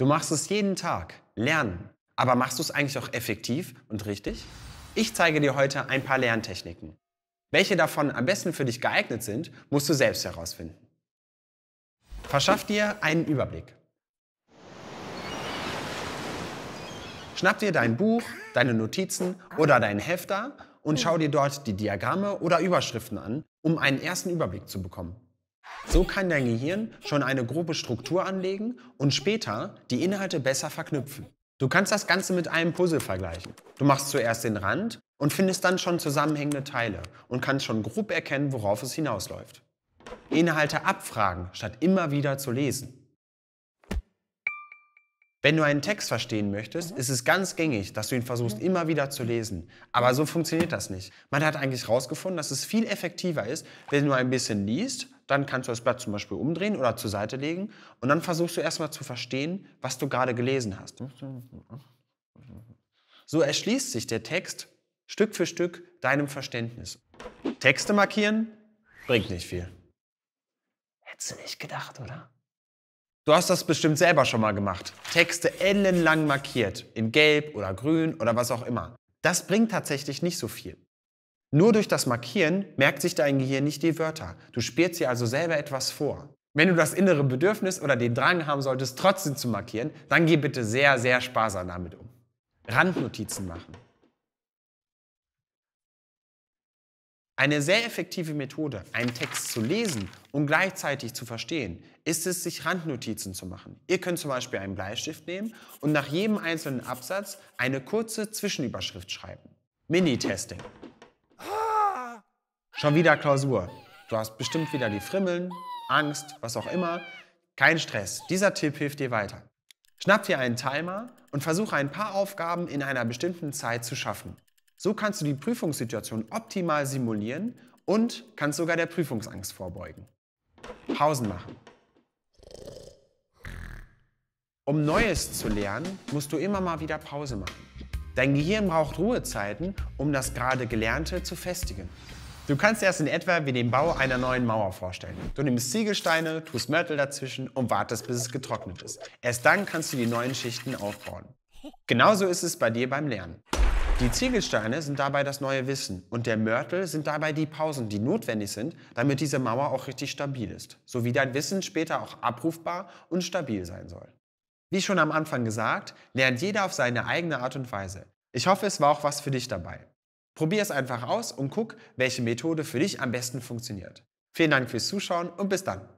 Du machst es jeden Tag. Lernen. Aber machst du es eigentlich auch effektiv und richtig? Ich zeige dir heute ein paar Lerntechniken. Welche davon am besten für dich geeignet sind, musst du selbst herausfinden. Verschaff dir einen Überblick. Schnapp dir dein Buch, deine Notizen oder deinen Hefter und schau dir dort die Diagramme oder Überschriften an, um einen ersten Überblick zu bekommen. So kann dein Gehirn schon eine grobe Struktur anlegen und später die Inhalte besser verknüpfen. Du kannst das Ganze mit einem Puzzle vergleichen. Du machst zuerst den Rand und findest dann schon zusammenhängende Teile und kannst schon grob erkennen, worauf es hinausläuft. Inhalte abfragen, statt immer wieder zu lesen. Wenn du einen Text verstehen möchtest, mhm. ist es ganz gängig, dass du ihn versuchst immer wieder zu lesen. Aber so funktioniert das nicht. Man hat eigentlich herausgefunden, dass es viel effektiver ist, wenn du ein bisschen liest dann kannst du das Blatt zum Beispiel umdrehen oder zur Seite legen und dann versuchst du erstmal zu verstehen, was du gerade gelesen hast. So erschließt sich der Text Stück für Stück deinem Verständnis. Texte markieren bringt nicht viel. Hättest du nicht gedacht, oder? Du hast das bestimmt selber schon mal gemacht. Texte ellenlang markiert, in gelb oder grün oder was auch immer. Das bringt tatsächlich nicht so viel. Nur durch das Markieren merkt sich dein Gehirn nicht die Wörter. Du spielst dir also selber etwas vor. Wenn du das innere Bedürfnis oder den Drang haben solltest, trotzdem zu markieren, dann geh bitte sehr, sehr sparsam damit um. Randnotizen machen. Eine sehr effektive Methode, einen Text zu lesen und gleichzeitig zu verstehen, ist es, sich Randnotizen zu machen. Ihr könnt zum Beispiel einen Bleistift nehmen und nach jedem einzelnen Absatz eine kurze Zwischenüberschrift schreiben. Mini-Testing. Schon wieder Klausur. Du hast bestimmt wieder die Frimmeln, Angst, was auch immer. Kein Stress. Dieser Tipp hilft dir weiter. Schnapp dir einen Timer und versuche ein paar Aufgaben in einer bestimmten Zeit zu schaffen. So kannst du die Prüfungssituation optimal simulieren und kannst sogar der Prüfungsangst vorbeugen. Pausen machen. Um Neues zu lernen, musst du immer mal wieder Pause machen. Dein Gehirn braucht Ruhezeiten, um das gerade Gelernte zu festigen. Du kannst dir das in etwa wie den Bau einer neuen Mauer vorstellen. Du nimmst Ziegelsteine, tust Mörtel dazwischen und wartest, bis es getrocknet ist. Erst dann kannst du die neuen Schichten aufbauen. Genauso ist es bei dir beim Lernen. Die Ziegelsteine sind dabei das neue Wissen und der Mörtel sind dabei die Pausen, die notwendig sind, damit diese Mauer auch richtig stabil ist, sowie dein Wissen später auch abrufbar und stabil sein soll. Wie schon am Anfang gesagt, lernt jeder auf seine eigene Art und Weise. Ich hoffe, es war auch was für dich dabei. Probier es einfach aus und guck, welche Methode für dich am besten funktioniert. Vielen Dank fürs Zuschauen und bis dann.